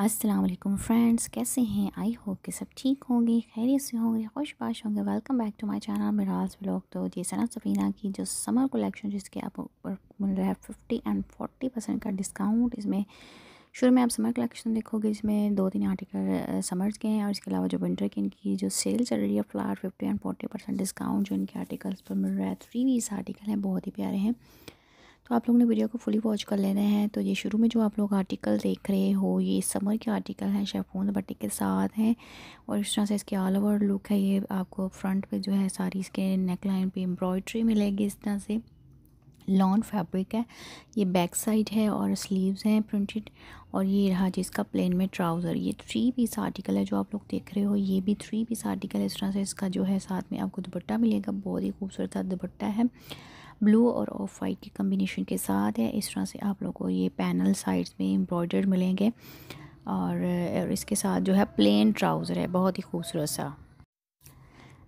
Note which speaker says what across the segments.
Speaker 1: अस्सलाम वालेकुम फ्रेंड्स कैसे हैं आई होप कि सब ठीक होंगे खैरियत से होंगे खुश बाश होंगे welcome back to my channel Miraj vlog तो ये सना सफीना की जो समर कलेक्शन जिसके आप मिल रहा है फिफ्टी एंड फोर्टी परसेंट का डिस्काउंट इसमें शुरू में आप समर कलेक्शन देखोगे जिसमें दो तीन आर्टिकल समर्स के हैं और इसके अलावा जो विंटर के इनकी जो सेल चल रही है flower fifty and forty percent discount जो इनके आर्टिकल्स पर मिल रहा है थ्री वीस आर्टिकल हैं बहुत ही प्यारे हैं तो आप लोग ने वीडियो को फुली वॉच कर लेना है तो ये शुरू में जो आप लोग आर्टिकल देख रहे हो ये समर के आर्टिकल हैं शेफोन दुपट्टे के साथ हैं और इस तरह से इसके ऑल ओवर लुक है ये आपको फ्रंट पे जो है सारी इसके नेक लाइन पर एम्ब्रॉयड्री मिलेगी इस तरह से लॉन्ग फैब्रिक है ये बैक साइड है और स्लीव्स हैं प्रिंटेड और ये रहा जिसका प्लेन में ट्राउज़र ये थ्री पीस आर्टिकल है जो आप लोग देख रहे हो ये भी थ्री पीस आर्टिकल है इस तरह से इसका जो है साथ में आपको दुपट्टा मिलेगा बहुत ही खूबसूरत दुपट्टा है ब्लू और ऑफ वाइट के कम्बिनेशन के साथ है इस तरह से आप लोग को ये पैनल साइड्स में एम्ब्रॉयडर्ड मिलेंगे और, इसके साथ जो है प्लेन ट्राउज़र है बहुत ही खूबसूरत सा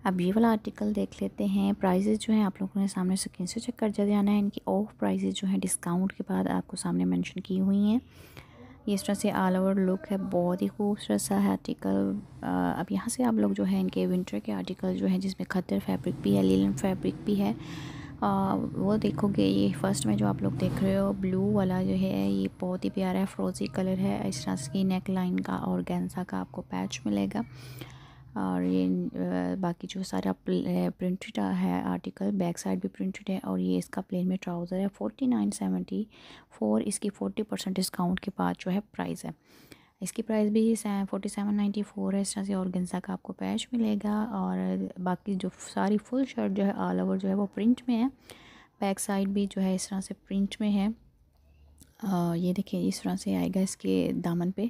Speaker 1: अब ये वाला आर्टिकल देख लेते हैं प्राइजेज़ जो हैं आप लोगों ने सामने स्क्रीन से चेक कर जाना है इनकी ऑफ प्राइजेज़ जो हैं डिस्काउंट के बाद आपको सामने मेंशन की हुई हैं ये इस तरह से ऑल ओवर लुक है बहुत ही खूबसूरत सा है आर्टिकल अब यहाँ से आप लोग जो है इनके विंटर के आर्टिकल जो है जिसमें खतर फैब्रिक भी है लीलन फैब्रिक भी है आ, वो देखोगे ये फर्स्ट में जो आप लोग देख रहे हो ब्लू वाला जो है ये बहुत ही प्यारा है फ्रोजी कलर है इस तरह से नेक लाइन का और गेंसा का आपको पैच मिलेगा और ये बाकी जो सारा प्रिंटेड है आर्टिकल बैक साइड भी प्रिंटेड है और ये इसका प्लेन में ट्राउज़र है फोर्टी नाइन सेवेंटी फ़ोर इसकी फ़ोर्टी परसेंट डिस्काउंट के बाद जो है प्राइस है इसकी प्राइस भी फोर्टी सेवन नाइन्टी फ़ोर है इस तरह से ऑर्गेन्जा का आपको पैच मिलेगा और बाकी जो सारी फुल शर्ट जो है ऑल ओवर जो है वो प्रिंट में है बैक साइड भी जो है इस तरह से प्रिंट में है और ये देखिए इस तरह से आएगा इसके दामन पे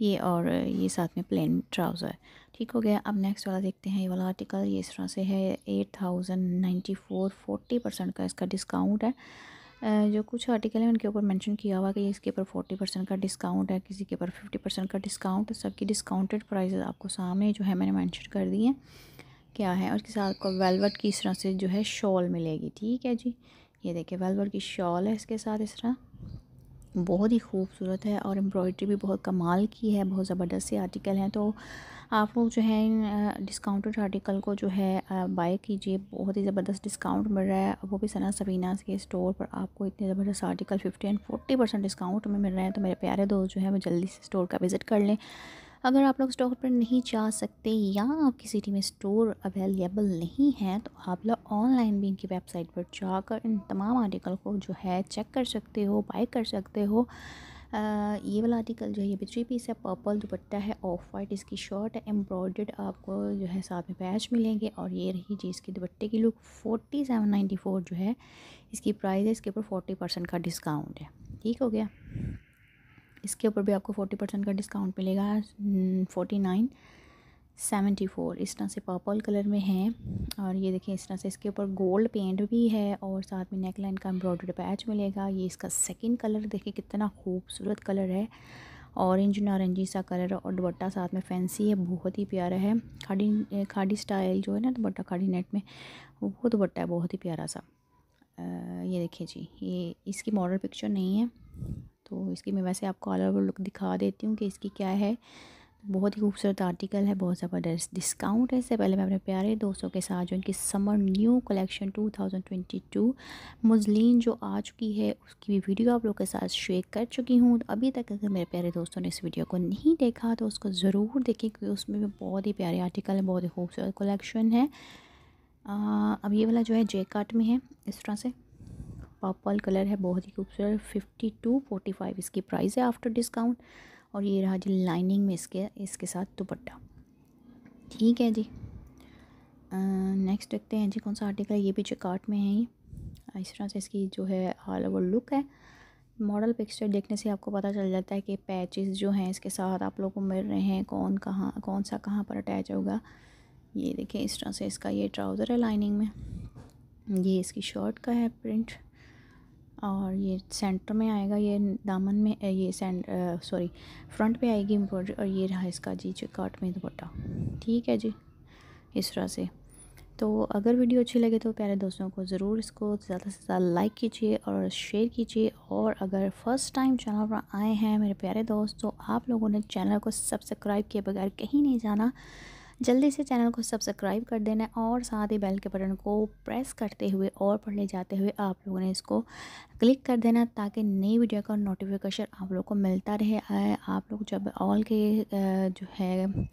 Speaker 1: ये और ये साथ में प्लेन ट्राउज़र ठीक हो गया अब नेक्स्ट वाला देखते हैं ये वाला आर्टिकल ये इस तरह से है eight thousand ninety four forty percent का इसका डिस्काउंट है जो कुछ आर्टिकल हैं उनके ऊपर मेंशन किया हुआ कि इसके ऊपर फोर्टी परसेंट का डिस्काउंट है किसी के ऊपर फिफ्टी परसेंट का डिस्काउंट है सबकी डिस्काउंटेड प्राइजेज़ आपको सामने जो है मैंने मेंशन कर दी हैं क्या है और इसके साथ आपको वेलवेट की इस तरह से जो है शॉल मिलेगी ठीक है जी ये देखिए वेलवेट की शॉल है इसके साथ इस तरह बहुत ही खूबसूरत है और एम्ब्रॉयडरी भी बहुत कमाल की है बहुत ज़बरदस्त से आर्टिकल हैं तो आप लोग जो है इन डिस्काउंटेड आर्टिकल को जो है बाय कीजिए बहुत ही ज़बरदस्त डिस्काउंट मिल रहा है वो भी सना सवीना के स्टोर पर आपको इतने ज़बरदस्त article fifty and forty percent discount में मिल रहे हैं तो मेरे प्यारे दोस्त जो है वो जल्दी से स्टोर का विज़िट कर लें अगर आप लोग स्टोर पर नहीं जा सकते या आपकी सिटी में स्टोर अवेलेबल नहीं है तो आप लोग ऑनलाइन भी इनकी वेबसाइट पर जाकर इन तमाम आर्टिकल को जो है चेक कर सकते हो बाई कर सकते हो आ, ये वाला आर्टिकल जो है ये बिचरी पीस है पर्पल दुपट्टा है ऑफ वाइट इसकी शॉर्ट है एम्ब्रॉयड आपको जो है साथ में पैच मिलेंगे और ये रही जी इसकी दुपट्टे की look forty seven ninety four जो है इसकी प्राइस है इसके ऊपर फोर्टी परसेंट का डिस्काउंट है ठीक हो गया इसके ऊपर भी आपको फोर्टी परसेंट का डिस्काउंट मिलेगा फोर्टी नाइन सेवेंटी फ़ोर इस तरह से पर्पल कलर में है और ये देखिए इस तरह से इसके ऊपर गोल्ड पेंट भी है और साथ में नेक लाइन का एम्ब्रॉयड्री पैच मिलेगा ये इसका सेकेंड कलर देखिए कितना खूबसूरत कलर है ऑरेंज नारंगी सा कलर और दुपट्टा साथ में फैंसी है बहुत ही प्यारा है खाड़ी खाड़ी स्टाइल जो है ना दुबट्टा खाड़ी नेट में वो दुबट्टा है बहुत ही प्यारा सा आ, ये देखिए जी ये इसकी मॉडल पिक्चर नहीं है तो इसकी मैं वैसे आपको ऑल ओवर लुक दिखा देती हूँ कि इसकी क्या है बहुत ही खूबसूरत आर्टिकल है बहुत ज़बरदस्त डिस्काउंट है इससे पहले मैं अपने प्यारे दोस्तों के साथ जो इनकी समर न्यू कलेक्शन 2022 मुजलिन जो आ चुकी है उसकी भी वीडियो आप लोग के साथ शेयर कर चुकी हूँ तो अभी तक अगर मेरे प्यारे दोस्तों ने इस वीडियो को नहीं देखा तो उसको ज़रूर देखें क्योंकि उसमें भी बहुत ही प्यारे आर्टिकल है बहुत ही खूबसूरत कलेक्शन है आ, अब ये वाला जो है जे कार्ट में है इस तरह से पर्पल कलर है बहुत ही खूबसूरत फिफ्टी टू फोर्टी फाइव इसकी प्राइस है आफ्टर डिस्काउंट और ये रहा जी लाइनिंग में इसके इसके साथ दुपट्टा ठीक है जी नेक्स्ट देखते हैं जी कौन सा आर्टिकल ये भी चिकार्ट में है ये इस तरह से इसकी जो है ऑल ओवर लुक है मॉडल पिक्चर देखने से आपको पता चल जाता है कि पैचेस जो हैं इसके साथ आप लोगों को मिल रहे हैं कौन कहाँ कौन सा कहाँ पर अटैच होगा ये देखिए इस तरह से इसका ये ट्राउज़र है लाइनिंग में ये इसकी शर्ट का है प्रिंट और ये सेंटर में आएगा ये दामन में ये सेंट सॉरी फ्रंट पे आएगी एम्ब्रॉयडरी और ये रहा इसका जी चिकाट में दुपट्टा ठीक है जी इस तरह से तो अगर वीडियो अच्छी लगे तो प्यारे दोस्तों को ज़रूर इसको ज़्यादा से ज़्यादा लाइक कीजिए और शेयर कीजिए और अगर फ़र्स्ट टाइम चैनल पर आए हैं मेरे प्यारे दोस्त तो आप लोगों ने चैनल को सब्सक्राइब किए बगैर कहीं नहीं जाना जल्दी से चैनल को सब्सक्राइब कर देना और साथ ही बेल के बटन को प्रेस करते हुए और पढ़ने जाते हुए आप लोगों ने इसको क्लिक कर देना ताकि नई वीडियो का नोटिफिकेशन आप लोग को मिलता रहे आप लोग जब ऑल के जो है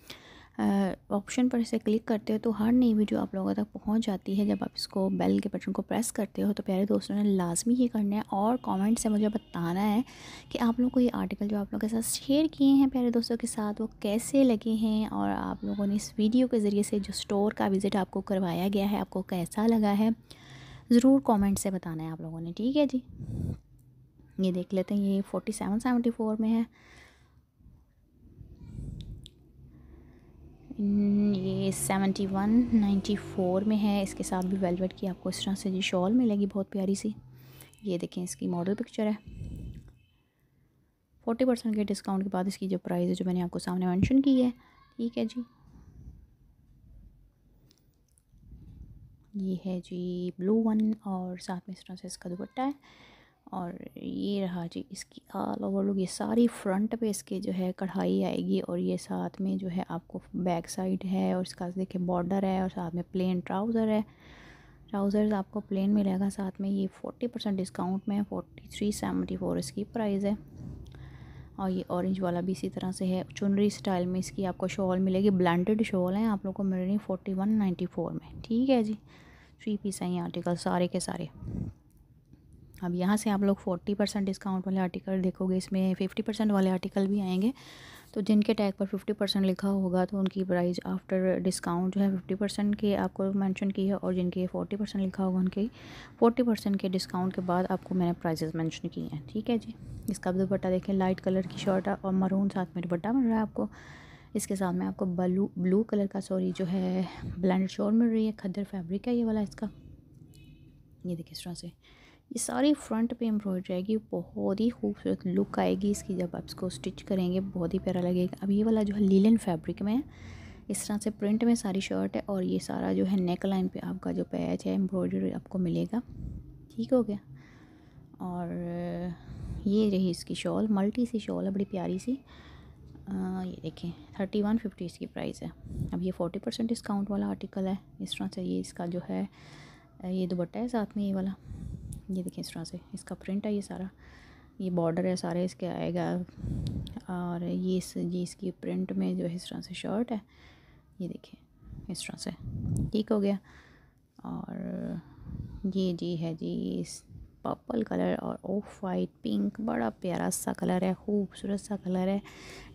Speaker 1: ऑप्शन पर इसे क्लिक करते हो तो हर नई वीडियो आप लोगों तक पहुंच जाती है जब आप इसको बेल के बटन को प्रेस करते हो तो प्यारे दोस्तों ने लाजमी ये करना है और कमेंट से मुझे बताना है कि आप लोग को ये आर्टिकल जो आप लोगों के साथ शेयर किए हैं प्यारे दोस्तों के साथ वो कैसे लगे हैं और आप लोगों ने इस वीडियो के ज़रिए से जो स्टोर का विज़िट आपको करवाया गया है आपको कैसा लगा है ज़रूर कॉमेंट से बताना है आप लोगों ने ठीक है जी ये देख लेते हैं ये फोर्टी सेवन सेवेंटी फोर में है हम्म, ये सेवेंटी वन नाइन्टी फ़ोर में है इसके साथ भी वेलवेट की आपको इस तरह से जी शॉल मिलेगी बहुत प्यारी सी ये देखें इसकी मॉडल पिक्चर है फोर्टी परसेंट के डिस्काउंट के बाद इसकी जो प्राइस है जो मैंने आपको सामने मेंशन की है ठीक है जी ये है जी ब्लू वन और साथ में इस तरह से इसका दुपट्टा है और ये रहा जी इसकी ऑल ओवर लुक ये सारी फ्रंट पे इसके जो है कढ़ाई आएगी और ये साथ में जो है आपको बैक साइड है और इसका देखिए बॉर्डर है और साथ में प्लेन ट्राउज़र है ट्राउज़र्स आपको प्लेन मिलेगा साथ में ये फोर्टी परसेंट डिस्काउंट में फोर्टी थ्री सेवेंटी फोर इसकी प्राइस है और ये ऑरेंज वाला भी इसी तरह से है चुनरी स्टाइल में इसकी आपको शॉल मिलेगी ब्लेंडेड शॉल है आप लोग को मिल रही है फोर्टी वन नाइन्टी फोर में ठीक है जी थ्री पीस हैं ये आर्टिकल सारे के सारे अब यहाँ से आप लोग फोर्टी परसेंट डिस्काउंट वाले आर्टिकल देखोगे इसमें फिफ्टी परसेंट वाले आर्टिकल भी आएंगे तो जिनके टैग पर फिफ्टी परसेंट लिखा होगा तो उनकी प्राइस आफ्टर डिस्काउंट जो है फिफ्टी परसेंट के आपको मेंशन की है और जिनके फोर्टी परसेंट लिखा होगा उनकी फोर्टी परसेंट के डिस्काउंट के बाद आपको मैंने प्राइजेज़ मैंशन की हैं ठीक है जी इसका दुपट्टा देखें लाइट कलर की शर्ट और मरून साथ में दुपट्टा मिल रहा है आपको इसके साथ में आपको ब्लू ब्लू कलर का सॉरी जो है ब्लैंड शोर मिल रही है खद्दर फैब्रिक है ये वाला इसका ये देखिए इस तरह से ये सारी फ्रंट पे एम्ब्रॉयडरी आएगी बहुत ही खूबसूरत लुक आएगी इसकी जब आप इसको स्टिच करेंगे बहुत ही प्यारा लगेगा अब ये वाला जो है लीलन फैब्रिक में है इस तरह से प्रिंट में सारी शर्ट है और ये सारा जो है नेक लाइन पर आपका जो पैच है एम्ब्रॉयडरी आपको मिलेगा ठीक हो गया और ये रही इसकी शॉल मल्टी सी शॉल है बड़ी प्यारी सी आ, ये देखें थर्टी वन फिफ्टी इसकी प्राइस है अब ये फोर्टी परसेंट डिस्काउंट वाला आर्टिकल है इस तरह से ये इसका जो है ये दुबट्टा है साथ में ये वाला ये देखें इस तरह से इसका प्रिंट है ये सारा ये बॉर्डर है सारे इसके आएगा और ये इस ये इसकी प्रिंट में जो है इस तरह से शर्ट है ये देखें इस तरह से ठीक हो गया और ये जी है जी इस पर्पल कलर और ऑफ वाइट पिंक बड़ा प्यारा सा कलर है खूबसूरत सा कलर है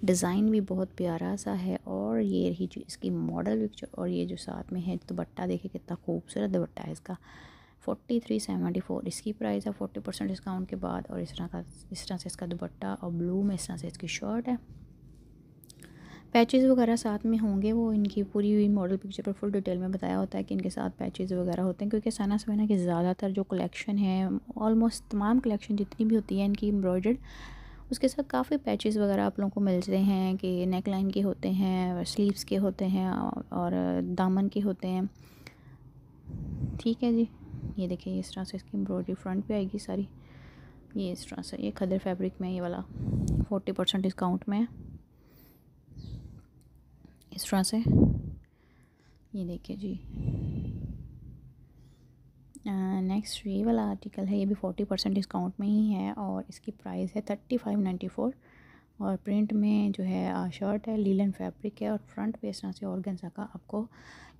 Speaker 1: डिज़ाइन भी बहुत प्यारा सा है और ये रही जो इसकी मॉडल पिक्चर और ये जो साथ में है दुपट्टा देखिए कितना खूबसूरत दुपट्टा है इसका फोर्टी थ्री सेवेंटी फोर इसकी प्राइस है फोर्टी परसेंट डिस्काउंट के बाद और इस तरह का इस तरह से इसका दुपट्टा और ब्लू में इस तरह से इसकी शर्ट है पैचेज़ वगैरह साथ में होंगे वो इनकी पूरी हुई मॉडल पिक्चर पर फुल डिटेल में बताया होता है कि इनके साथ पैचेज़ वगैरह होते हैं क्योंकि सना सवेना की ज़्यादातर जो कलेक्शन है ऑलमोस्ट तमाम कलेक्शन जितनी भी होती है इनकी एम्ब्रॉयडर्ड उसके साथ काफ़ी पैचेज़ वगैरह आप लोगों को मिलते हैं कि नेक लाइन के होते हैं स्लीवस के होते हैं और दामन के होते हैं ठीक है जी ये देखिए इस तरह से इसकी एम्ब्रॉयडरी फ्रंट पे आएगी सारी ये इस तरह से ये खदर फैब्रिक में ये वाला फोर्टी परसेंट डिस्काउंट में है इस तरह से ये देखिए जी नेक्स्ट ये वाला आर्टिकल है ये भी फोर्टी परसेंट डिस्काउंट में ही है और इसकी प्राइस है थर्टी फाइव नाइन्टी फोर और प्रिंट में जो है शर्ट है लीलन फैब्रिक है और फ्रंट पे इस तरह से ऑर्गेन्जा का आपको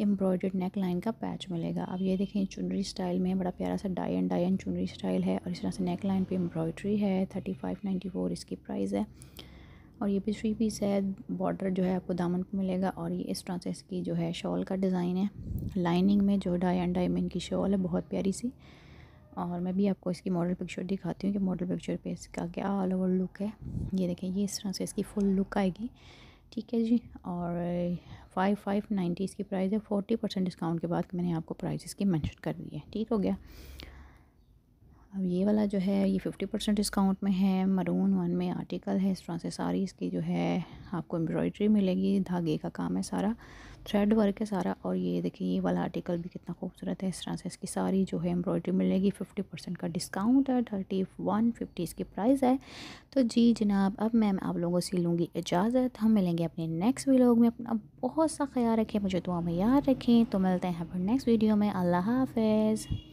Speaker 1: एम्ब्रॉयडर्ड नेक लाइन का पैच मिलेगा अब ये देखें चुनरी स्टाइल में बड़ा प्यारा सा डाई डायन चुनरी स्टाइल है और इस तरह से नेक लाइन पर एम्ब्रॉयड्री है थर्टी फाइव नाइन्टी फोर इसकी प्राइस है और ये भी थ्री पीस है बॉर्डर जो है आपको दामन को मिलेगा और ये इस तरह से इसकी जो है शॉल का डिज़ाइन है लाइनिंग में जो डाई में की शॉल है बहुत प्यारी सी और मैं भी आपको इसकी मॉडल पिक्चर दिखाती हूँ कि मॉडल पिक्चर पे इसका क्या ऑल ओवर लुक है ये देखें ये इस तरह से इसकी फुल लुक आएगी ठीक है जी और फाइव फाइव नाइन्टी इसकी प्राइस है फोर्टी परसेंट डिस्काउंट के बाद मैंने आपको प्राइस इसकी मैंशन कर दी है ठीक हो गया अब ये वाला जो है ये फिफ्टी परसेंट डिस्काउंट में है मरून वन में आर्टिकल है इस तरह से सारी इसकी जो है आपको एम्ब्रॉयड्री मिलेगी धागे का काम है सारा थ्रेड वर्क है सारा और ये देखिए ये वाला आर्टिकल भी कितना खूबसूरत है इस तरह से इसकी सारी जो है एम्ब्रॉयड्री मिलेगी फिफ्टी परसेंट का डिस्काउंट है थर्टी वन फिफ्टी इसकी प्राइस है तो जी जनाब अब मैं आप लोगों से लूँगी इजाज़त हम मिलेंगे अपने नेक्स्ट वीलोग में अपना बहुत सा ख्याल रखें मुझे दुआ में याद रखें तो मिलते हैं अपने नेक्स्ट वीडियो में अल्लाह हाफ